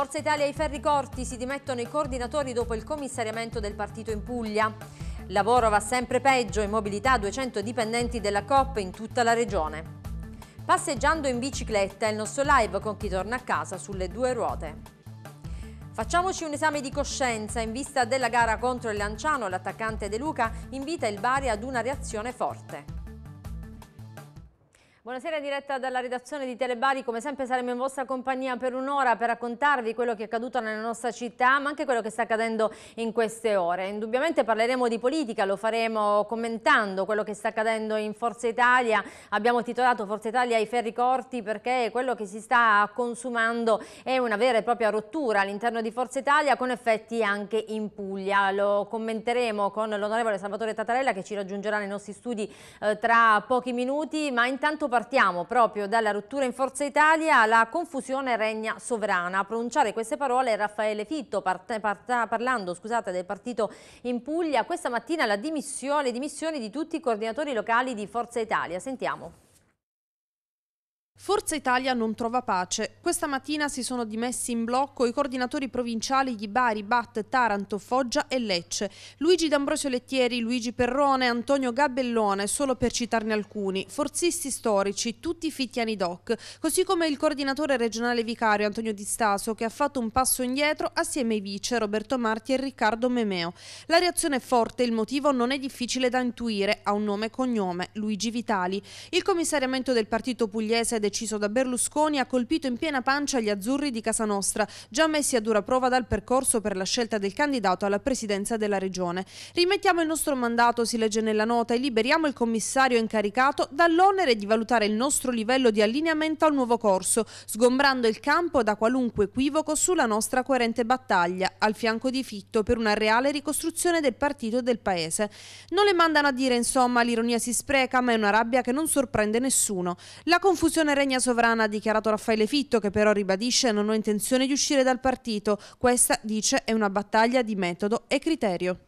Forza Italia e i ferri corti si dimettono i coordinatori dopo il commissariamento del partito in Puglia. lavoro va sempre peggio, in mobilità 200 dipendenti della COP in tutta la regione. Passeggiando in bicicletta è il nostro live con chi torna a casa sulle due ruote. Facciamoci un esame di coscienza. In vista della gara contro il Lanciano, l'attaccante De Luca invita il Bari ad una reazione forte. Buonasera diretta dalla redazione di Telebari, come sempre saremo in vostra compagnia per un'ora per raccontarvi quello che è accaduto nella nostra città ma anche quello che sta accadendo in queste ore. Indubbiamente parleremo di politica, lo faremo commentando quello che sta accadendo in Forza Italia, abbiamo titolato Forza Italia ai ferri corti perché quello che si sta consumando è una vera e propria rottura all'interno di Forza Italia con effetti anche in Puglia, lo commenteremo con l'onorevole Salvatore Tatarella che ci raggiungerà nei nostri studi eh, tra pochi minuti ma intanto parleremo Partiamo proprio dalla rottura in Forza Italia, la confusione regna sovrana. A pronunciare queste parole Raffaele Fitto part part parlando scusate, del partito in Puglia. Questa mattina la dimissione, le dimissioni di tutti i coordinatori locali di Forza Italia. Sentiamo. Forza Italia non trova pace. Questa mattina si sono dimessi in blocco i coordinatori provinciali di Bari, Bat, Taranto, Foggia e Lecce. Luigi D'Ambrosio Lettieri, Luigi Perrone, Antonio Gabellone, solo per citarne alcuni. Forzisti storici, tutti fittiani doc. Così come il coordinatore regionale vicario Antonio Di Staso che ha fatto un passo indietro assieme ai vice Roberto Marti e Riccardo Memeo. La reazione è forte, il motivo non è difficile da intuire. Ha un nome e cognome, Luigi Vitali. Il commissariamento del partito pugliese del deciso da Berlusconi ha colpito in piena pancia gli azzurri di Casa Nostra, già messi a dura prova dal percorso per la scelta del candidato alla presidenza della regione. Rimettiamo il nostro mandato, si legge nella nota, e liberiamo il commissario incaricato dall'onere di valutare il nostro livello di allineamento al nuovo corso, sgombrando il campo da qualunque equivoco sulla nostra coerente battaglia, al fianco di Fitto per una reale ricostruzione del partito e del paese. Non le mandano a dire, insomma, l'ironia si spreca, ma è una rabbia che non sorprende nessuno. La confusione Regna Sovrana ha dichiarato Raffaele Fitto che però ribadisce non ho intenzione di uscire dal partito. Questa, dice, è una battaglia di metodo e criterio.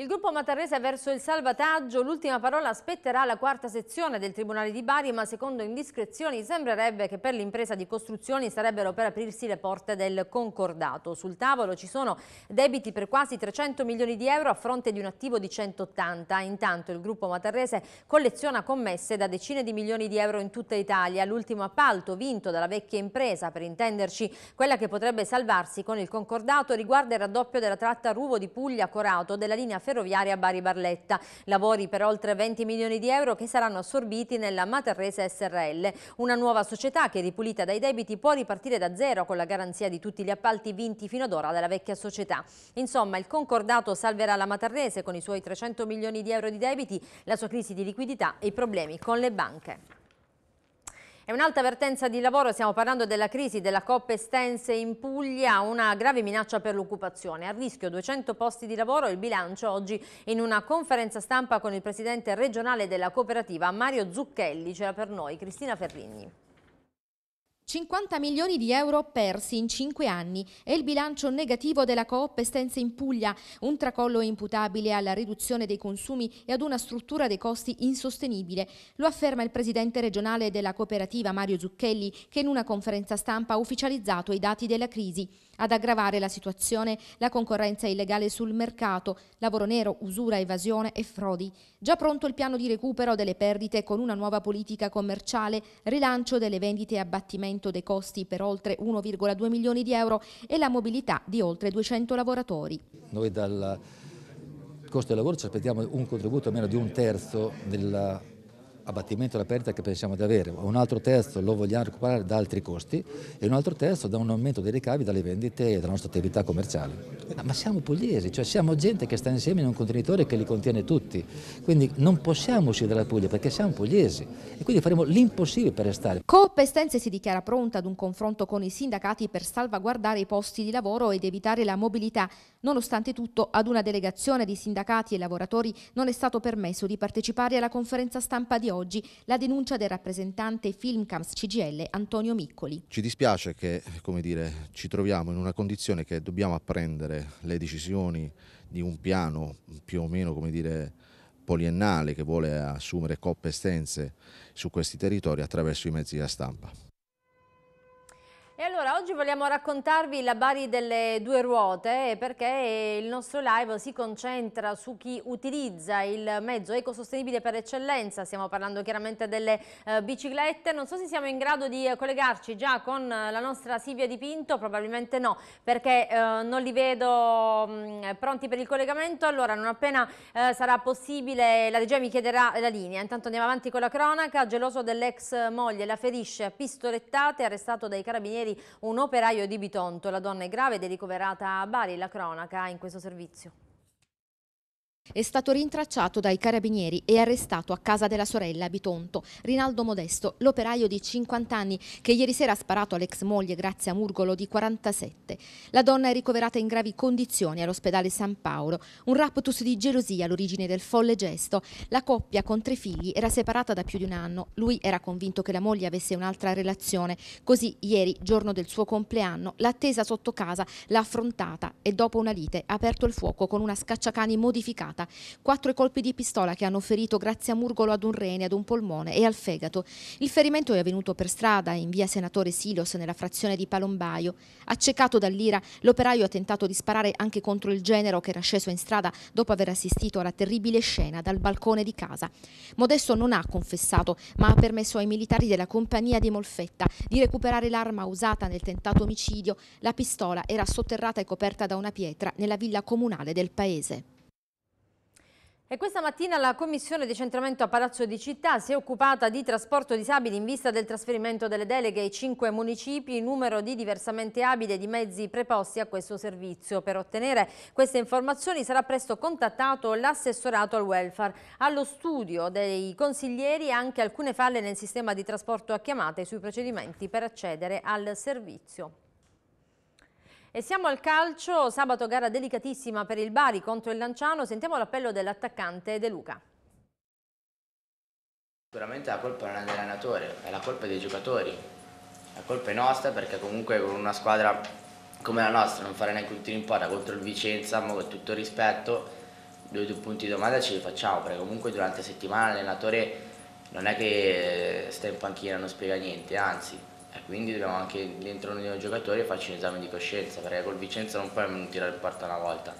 Il gruppo Matarese verso il salvataggio, l'ultima parola spetterà la quarta sezione del Tribunale di Bari, ma secondo indiscrezioni sembrerebbe che per l'impresa di costruzioni sarebbero per aprirsi le porte del concordato. Sul tavolo ci sono debiti per quasi 300 milioni di euro a fronte di un attivo di 180. Intanto il gruppo Matarrese colleziona commesse da decine di milioni di euro in tutta Italia. L'ultimo appalto vinto dalla vecchia impresa, per intenderci quella che potrebbe salvarsi con il concordato, riguarda il raddoppio della tratta Ruvo di Puglia-Corato della linea ferroviaria ferroviaria Bari-Barletta. Lavori per oltre 20 milioni di euro che saranno assorbiti nella Materrese SRL, una nuova società che ripulita dai debiti può ripartire da zero con la garanzia di tutti gli appalti vinti fino ad ora dalla vecchia società. Insomma, il concordato salverà la Materrese con i suoi 300 milioni di euro di debiti, la sua crisi di liquidità e i problemi con le banche. È un'alta avvertenza di lavoro, stiamo parlando della crisi della Coppa Estense in Puglia, una grave minaccia per l'occupazione. A rischio 200 posti di lavoro, il bilancio oggi in una conferenza stampa con il presidente regionale della cooperativa Mario Zucchelli, c'era per noi Cristina Ferrigni. 50 milioni di euro persi in 5 anni e il bilancio negativo della Coop Estense in Puglia, un tracollo imputabile alla riduzione dei consumi e ad una struttura dei costi insostenibile. Lo afferma il presidente regionale della cooperativa Mario Zucchelli che in una conferenza stampa ha ufficializzato i dati della crisi. Ad aggravare la situazione la concorrenza illegale sul mercato, lavoro nero, usura, evasione e frodi. Già pronto il piano di recupero delle perdite con una nuova politica commerciale, rilancio delle vendite e abbattimento aumento dei costi per oltre 1,2 milioni di euro e la mobilità di oltre 200 lavoratori. Noi dal costo del lavoro ci aspettiamo un contributo almeno di un terzo della abbattimento della perdita che pensiamo di avere, un altro terzo lo vogliamo recuperare da altri costi e un altro terzo da un aumento dei ricavi dalle vendite e dalla nostra attività commerciale. Ma siamo pugliesi, cioè siamo gente che sta insieme in un contenitore che li contiene tutti, quindi non possiamo uscire dalla Puglia perché siamo pugliesi e quindi faremo l'impossibile per restare. Coop Estense si dichiara pronta ad un confronto con i sindacati per salvaguardare i posti di lavoro ed evitare la mobilità. Nonostante tutto, ad una delegazione di sindacati e lavoratori non è stato permesso di partecipare alla conferenza stampa di oggi oggi la denuncia del rappresentante Filmcams CGL Antonio Miccoli. Ci dispiace che dire, ci troviamo in una condizione che dobbiamo apprendere le decisioni di un piano più o meno dire, poliennale che vuole assumere coppe estense su questi territori attraverso i mezzi della stampa. E allora oggi vogliamo raccontarvi la Bari delle due ruote perché il nostro live si concentra su chi utilizza il mezzo ecosostenibile per eccellenza, stiamo parlando chiaramente delle eh, biciclette, non so se siamo in grado di eh, collegarci già con eh, la nostra Silvia Dipinto, probabilmente no perché eh, non li vedo mh, mm, pronti per il collegamento, allora non appena eh, sarà possibile la regia mi chiederà la linea, intanto andiamo avanti con la cronaca, geloso dell'ex moglie la ferisce a pistolettate, arrestato dai carabinieri ieri un operaio di Bitonto. La donna è grave ed è ricoverata a Bari. La cronaca in questo servizio. È stato rintracciato dai carabinieri e arrestato a casa della sorella a Bitonto, Rinaldo Modesto, l'operaio di 50 anni che ieri sera ha sparato all'ex moglie Grazia Murgolo di 47. La donna è ricoverata in gravi condizioni all'ospedale San Paolo. Un raptus di gelosia all'origine del folle gesto. La coppia con tre figli era separata da più di un anno. Lui era convinto che la moglie avesse un'altra relazione. Così ieri, giorno del suo compleanno, l'attesa sotto casa, l'ha affrontata e dopo una lite ha aperto il fuoco con una scacciacani modificata collegata. Quattro colpi di pistola che hanno ferito grazie a Murgolo ad un rene, ad un polmone e al fegato. Il ferimento è avvenuto per strada, in via Senatore Silos, nella frazione di Palombaio. Accecato dall'ira, l'operaio ha tentato di sparare anche contro il genero che era sceso in strada dopo aver assistito alla terribile scena dal balcone di casa. Modesto non ha confessato, ma ha permesso ai militari della compagnia di Molfetta di recuperare l'arma usata nel tentato omicidio. La pistola era sotterrata e coperta da una pietra nella villa comunale del paese. E questa mattina la Commissione Decentramento a Palazzo di Città si è occupata di trasporto disabili in vista del trasferimento delle deleghe ai cinque municipi, numero di diversamente abili e di mezzi preposti a questo servizio. Per ottenere queste informazioni sarà presto contattato l'assessorato al welfare. Allo studio dei consiglieri anche alcune falle nel sistema di trasporto a chiamate sui procedimenti per accedere al servizio. E siamo al calcio, sabato gara delicatissima per il Bari contro il Lanciano, sentiamo l'appello dell'attaccante De Luca. Sicuramente la colpa non è dell'allenatore, è la colpa dei giocatori, la colpa è nostra perché comunque con una squadra come la nostra non fare neanche un tiro in porta contro il Vicenza, ma con tutto rispetto, due, due punti di domanda ce li facciamo perché comunque durante la settimana l'allenatore non è che sta in panchina e non spiega niente, anzi e eh, quindi dobbiamo anche dentro ogni giocatore farci un esame di coscienza perché col Vicenza non puoi non tirare il porta una volta.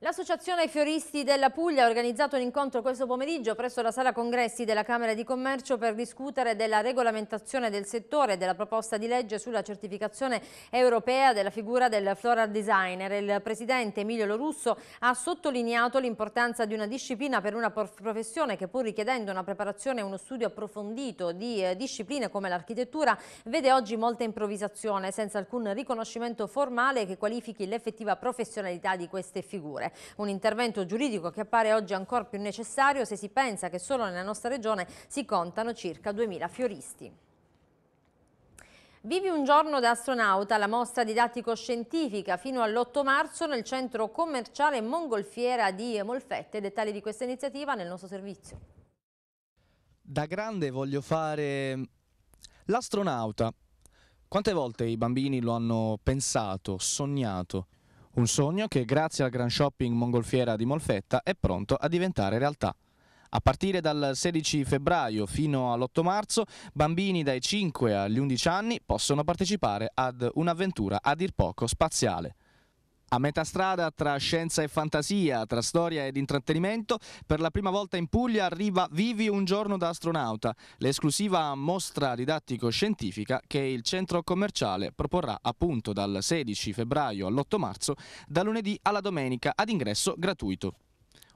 L'Associazione Fioristi della Puglia ha organizzato un incontro questo pomeriggio presso la Sala Congressi della Camera di Commercio per discutere della regolamentazione del settore e della proposta di legge sulla certificazione europea della figura del floral designer. Il presidente Emilio Lorusso ha sottolineato l'importanza di una disciplina per una professione che pur richiedendo una preparazione e uno studio approfondito di eh, discipline come l'architettura vede oggi molta improvvisazione senza alcun riconoscimento formale che qualifichi l'effettiva professionalità di queste figure carriere. Un intervento giuridico che appare oggi ancora più necessario se si pensa che solo nella nostra regione si contano circa 2.000 fioristi. Vivi un giorno da astronauta, la mostra didattico-scientifica fino all'8 marzo nel centro commerciale Mongolfiera di Molfette. Dettagli di questa iniziativa nel nostro servizio. Da grande voglio fare l'astronauta. Quante volte i bambini lo hanno pensato, sognato? Un sogno che grazie al Grand Shopping Mongolfiera di Molfetta è pronto a diventare realtà. A partire dal 16 febbraio fino all'8 marzo, bambini dai 5 agli 11 anni possono partecipare ad un'avventura a dir poco spaziale. A metà strada tra scienza e fantasia, tra storia ed intrattenimento, per la prima volta in Puglia arriva Vivi un giorno da astronauta, l'esclusiva mostra didattico-scientifica che il centro commerciale proporrà appunto dal 16 febbraio all'8 marzo, da lunedì alla domenica ad ingresso gratuito.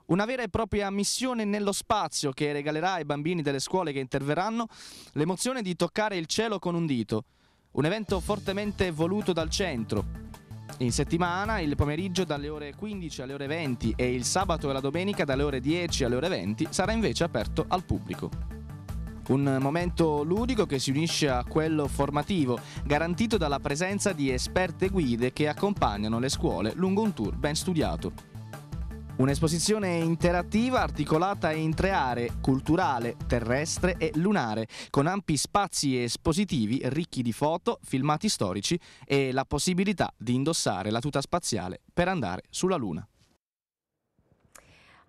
Una vera e propria missione nello spazio che regalerà ai bambini delle scuole che interverranno l'emozione di toccare il cielo con un dito. Un evento fortemente voluto dal centro, in settimana, il pomeriggio dalle ore 15 alle ore 20 e il sabato e la domenica dalle ore 10 alle ore 20 sarà invece aperto al pubblico. Un momento ludico che si unisce a quello formativo, garantito dalla presenza di esperte guide che accompagnano le scuole lungo un tour ben studiato. Un'esposizione interattiva articolata in tre aree, culturale, terrestre e lunare, con ampi spazi espositivi ricchi di foto, filmati storici e la possibilità di indossare la tuta spaziale per andare sulla Luna.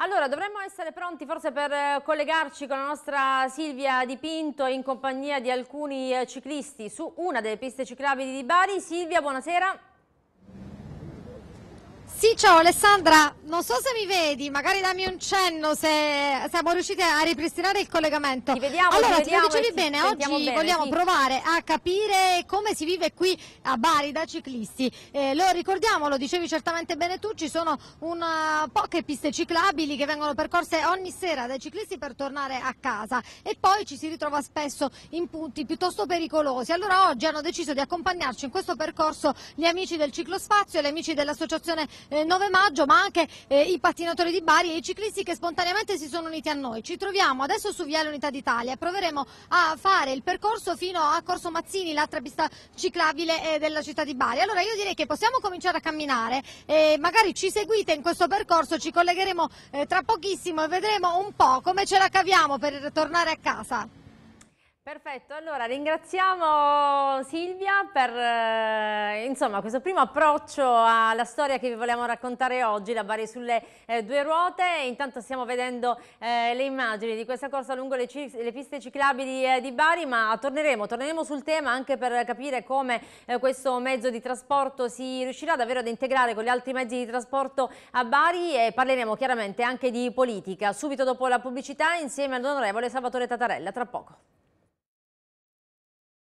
Allora, dovremmo essere pronti forse per eh, collegarci con la nostra Silvia Dipinto in compagnia di alcuni eh, ciclisti su una delle piste ciclabili di Bari. Silvia, buonasera. Sì, ciao Alessandra, non so se mi vedi, magari dammi un cenno se siamo riusciti a ripristinare il collegamento. Ti vediamo, allora, ti, vediamo dicevi bene, oggi bene, vogliamo sì. provare a capire come si vive qui a Bari da ciclisti. Eh, lo ricordiamo, lo dicevi certamente bene tu, ci sono una, eh, poche piste ciclabili che vengono percorse ogni sera dai ciclisti per tornare a casa e poi ci si ritrova spesso in punti piuttosto pericolosi. Allora oggi hanno deciso di accompagnarci in questo percorso gli amici del ciclospazio e gli amici dell'associazione 9 eh, maggio, ma anche eh, i pattinatori di Bari e i ciclisti che spontaneamente si sono uniti a noi. Ci troviamo adesso su Viale Unità d'Italia e proveremo a fare il percorso fino a Corso Mazzini, l'altra pista ciclabile eh, della città di Bari. Allora io direi che possiamo cominciare a camminare e magari ci seguite in questo percorso, ci collegheremo tra pochissimo e vedremo un po' come ce la caviamo per tornare a casa. Perfetto, allora ringraziamo Silvia per eh, insomma, questo primo approccio alla storia che vi volevamo raccontare oggi, la Bari sulle eh, due ruote. Intanto stiamo vedendo eh, le immagini di questa corsa lungo le, le piste ciclabili eh, di Bari, ma torneremo, torneremo, sul tema anche per capire come eh, questo mezzo di trasporto si riuscirà davvero ad integrare con gli altri mezzi di trasporto a Bari e parleremo chiaramente anche di politica. Subito dopo la pubblicità insieme all'onorevole Salvatore Tatarella, tra poco.